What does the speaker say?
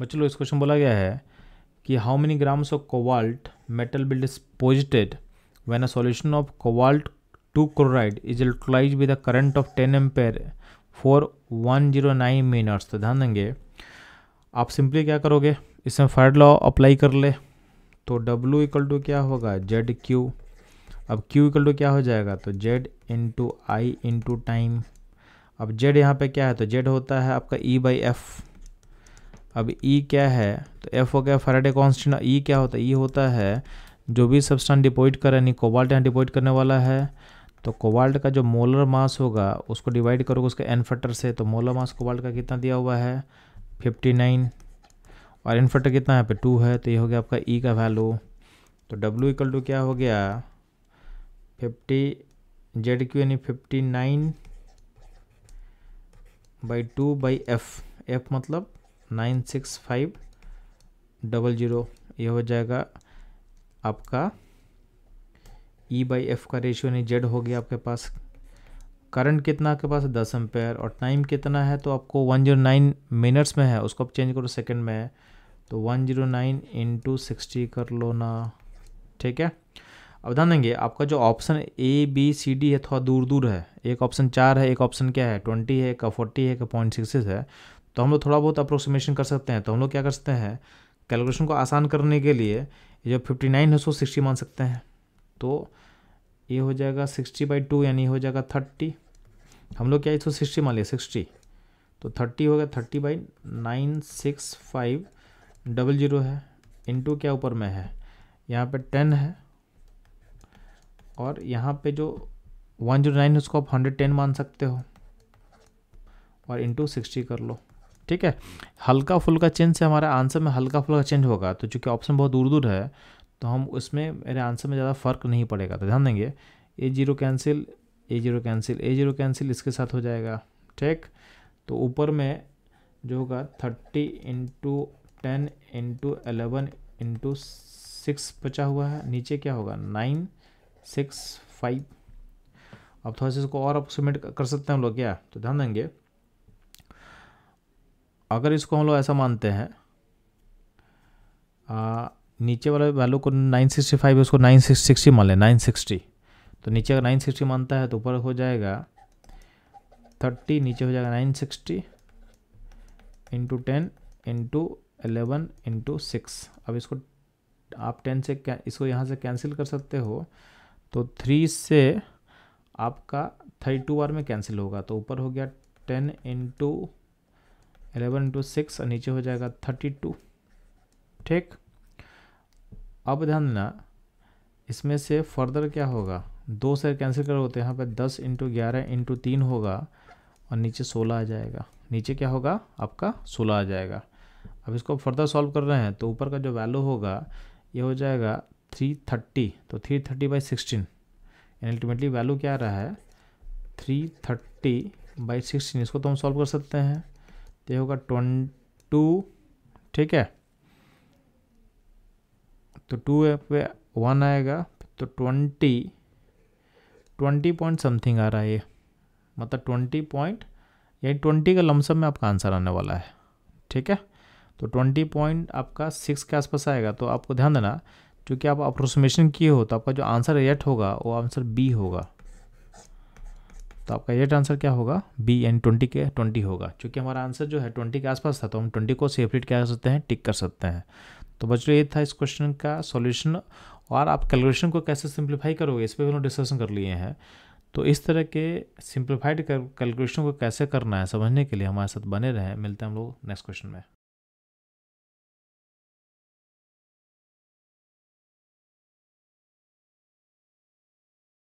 बच्चों लोग इस क्वेश्चन बोला गया है कि how many grams of cobalt metal build is deposited a a of of cobalt 2 chloride is electrolyzed of ten current of 10 ampere for nine minutes तो ध्यान देंगे आप सिंपली क्या करोगे इसमें फायर लॉ अप्लाई कर ले तो W इक्वल टू क्या होगा जेड क्यू अब Q इक्वल टू क्या हो जाएगा तो Z two I into time अब जेड यहाँ पे क्या है तो जेड होता है आपका ई बाई एफ़ अब ई e क्या है तो एफ हो गया फराडे कॉन्स्टेंट ई क्या होता है e ई होता है जो भी सब्सटेंस डिपोजिट करें यानी कोबाल्ट यहाँ डिपोजिट करने वाला है तो कोबाल्ट का जो मोलर मास होगा उसको डिवाइड करोगे उसके एन फैक्टर से तो मोलर मास कोबाल्ट का कितना दिया हुआ है फिफ्टी नाइन और एन फैक्टर कितना यहाँ पे टू है तो ये हो गया आपका ई e का वैल्यू तो डब्ल्यू इक्वल टू क्या हो गया फिफ्टी जेड क्यू यानी fifty nine by two by F F मतलब nine six five double zero ये हो जाएगा आपका ई बाई एफ का रेशियो नहीं जेड हो गया आपके पास करंट कितना आपके पास दस एम्पेयर और टाइम कितना है तो आपको वन जीरो नाइन मिनट्स में है उसको आप चेंज करो सेकंड में है तो one zero nine into sixty कर लो ना ठीक है अब ध्यान देंगे आपका जो option A B C D है थोड़ा दूर दूर है एक ऑप्शन चार है एक ऑप्शन क्या है ट्वेंटी है का फोर्टी है का पॉइंट सिक्स है तो हम लोग थोड़ा बहुत अप्रोक्सीमेशन कर सकते हैं तो हम लोग क्या कर सकते हैं कैलकुलेशन को आसान करने के लिए जो फिफ्टी नाइन है उसको सिक्सटी मान सकते हैं तो ये हो जाएगा सिक्सटी बाई टू यानी हो जाएगा थर्टी हम लोग क्या इसको सिक्सटी मान लिया सिक्सटी तो थर्टी हो गया thirty by nine six five double zero है टू क्या ऊपर में है यहाँ पे टेन है और यहाँ पे जो वन जीरो नाइन है उसको आप हंड्रेड टेन मान सकते हो और इंटू सिक्सटी कर लो ठीक है हल्का फुल्का चेंज से हमारा आंसर में हल्का फुल्का चेंज होगा तो चूँकि ऑप्शन बहुत दूर दूर है तो हम उसमें मेरे आंसर में ज़्यादा फ़र्क नहीं पड़ेगा तो ध्यान देंगे A zero cancel A zero cancel A zero cancel इसके साथ हो जाएगा ठीक तो ऊपर में जो होगा thirty into ten into eleven into six बचा हुआ है नीचे क्या होगा नाइन सिक्स फाइव अब थोड़ा सा इसको और अप्रोक्सीमेट कर सकते हैं हम लोग क्या तो ध्यान देंगे अगर इसको हम लोग ऐसा मानते हैं आ, नीचे वाला वैल्यू को 965 फाइव उसको नाइन सिक्सटी मान लें सिक्सटी तो नीचे अगर सिक्सटी मानता है तो ऊपर हो जाएगा 30 नीचे हो जाएगा 960 sixty into ten into eleven into six अब इसको आप टेन से इसको यहाँ से कैंसिल कर सकते हो तो थ्री से आपका थर्टी टू बार में कैंसिल होगा तो ऊपर हो गया ten into eleven into six और नीचे हो जाएगा थर्टी टू ठीक अब ध्यान देना इसमें से फर्दर क्या होगा दो से कैंसिल करो तो यहाँ पर दस इंटू ग्यारह इंटू तीन होगा और नीचे सोलह आ जाएगा नीचे क्या होगा आपका सोलह आ जाएगा अब इसको फर्दर सॉल्व कर रहे हैं तो ऊपर का जो वैल्यू होगा ये हो जाएगा थ्री थर्टी तो three thirty by sixteen ultimately value क्या रहा है थ्री थर्टी बाई सिक्सटीन इसको तो हम सॉल्व कर सकते हैं तो होगा होगा टू ठीक है तो टू पे वन आएगा तो ट्वेंटी ट्वेंटी पॉइंट समथिंग आ रहा है ये मतलब ट्वेंटी पॉइंट यानी ट्वेंटी का लमसम में आपका आंसर आने वाला है ठीक है तो ट्वेंटी पॉइंट आपका सिक्स के आसपास आएगा तो आपको ध्यान देना क्योंकि आप अप्रोक्सीमेशन किए हो तो आपका जो आंसर एट होगा वो आंसर बी होगा तो आपका ये आंसर क्या होगा बी एन ट्वेंटी के ट्वेंटी होगा क्योंकि हमारा आंसर जो है ट्वेंटी के आसपास था तो हम ट्वेंटी को सेफली क्या कर सकते हैं टिक कर सकते हैं तो बच्चों ये था इस क्वेश्चन का सॉल्यूशन और आप कैलकुलेशन को कैसे सिंप्लीफाई करोगे इस पर भी हम डिस्कशन कर लिए हैं तो इस तरह के सिंप्लीफाइड कैलकुलेशन को कैसे करना है समझने के लिए हमारे साथ बने रहें मिलते हैं हम लोग नेक्स्ट क्वेश्चन में